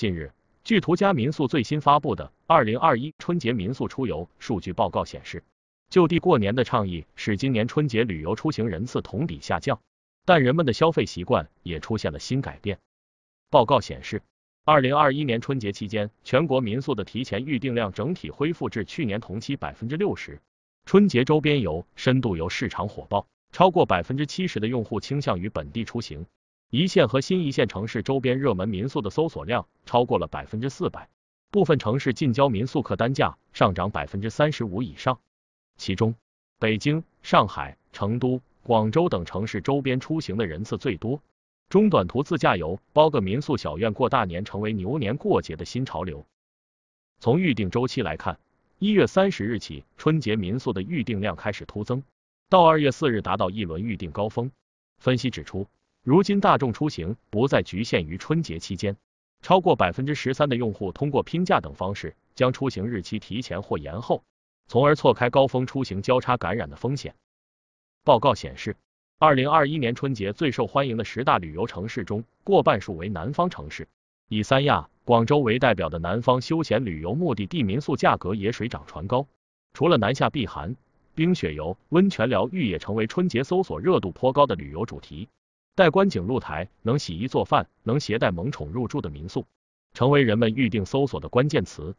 近日，据途家民宿最新发布的《二零二一春节民宿出游数据报告》显示，就地过年的倡议使今年春节旅游出行人次同比下降，但人们的消费习惯也出现了新改变。报告显示，二零二一年春节期间，全国民宿的提前预订量整体恢复至去年同期百分之六十，春节周边游、深度游市场火爆，超过百分之七十的用户倾向于本地出行。一线和新一线城市周边热门民宿的搜索量超过了百分之四百，部分城市近郊民宿客单价上涨百分之三十五以上。其中，北京、上海、成都、广州等城市周边出行的人次最多，中短途自驾游包个民宿小院过大年，成为牛年过节的新潮流。从预订周期来看，一月三十日起，春节民宿的预订量开始突增，到二月四日达到一轮预订高峰。分析指出。如今大众出行不再局限于春节期间，超过百分之十三的用户通过拼价等方式将出行日期提前或延后，从而错开高峰出行交叉感染的风险。报告显示，二零二一年春节最受欢迎的十大旅游城市中，过半数为南方城市，以三亚、广州为代表的南方休闲旅游目的地民宿价格也水涨船高。除了南下避寒、冰雪游、温泉疗愈也成为春节搜索热度颇高的旅游主题。带观景露台、能洗衣做饭、能携带萌宠入住的民宿，成为人们预定搜索的关键词。